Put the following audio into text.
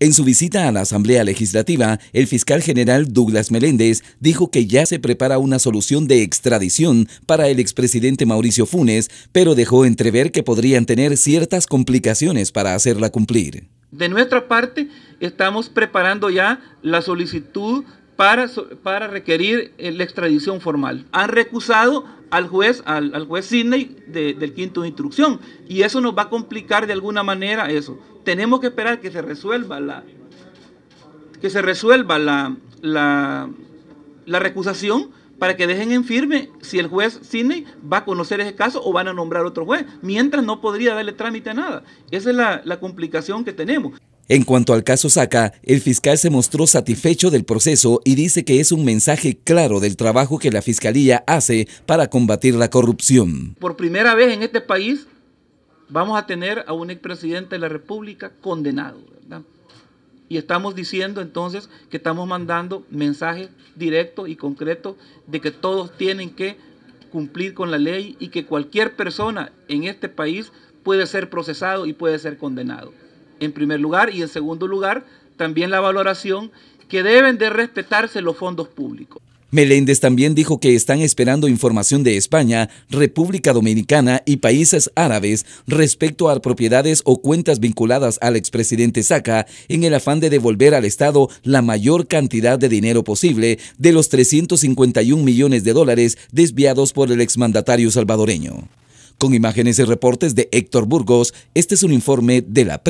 En su visita a la Asamblea Legislativa, el fiscal general Douglas Meléndez dijo que ya se prepara una solución de extradición para el expresidente Mauricio Funes, pero dejó entrever que podrían tener ciertas complicaciones para hacerla cumplir. De nuestra parte, estamos preparando ya la solicitud para, requerir eh, la extradición formal. Han recusado al juez, al, juez Sidney del quinto de instrucción y eso nos va a complicar de alguna manera eso. Tenemos que esperar que se resuelva la, que se resuelva la, la, recusación para que dejen en firme si el juez Sidney va a conocer ese caso o van a nombrar otro juez. Mientras no podría darle trámite a nada. Esa es la, la complicación que tenemos. En cuanto al caso Saca, el fiscal se mostró satisfecho del proceso y dice que es un mensaje claro del trabajo que la Fiscalía hace para combatir la corrupción. Por primera vez en este país vamos a tener a un expresidente de la República condenado, ¿verdad? Y estamos diciendo entonces que estamos mandando mensajes directos y concretos de que todos tienen que cumplir con la ley y que cualquier persona en este país puede ser procesado y puede ser condenado en primer lugar, y en segundo lugar, también la valoración que deben de respetarse los fondos públicos. Meléndez también dijo que están esperando información de España, República Dominicana y países árabes respecto a propiedades o cuentas vinculadas al expresidente Saca en el afán de devolver al Estado la mayor cantidad de dinero posible de los 351 millones de dólares desviados por el exmandatario salvadoreño. Con imágenes y reportes de Héctor Burgos, este es un informe de la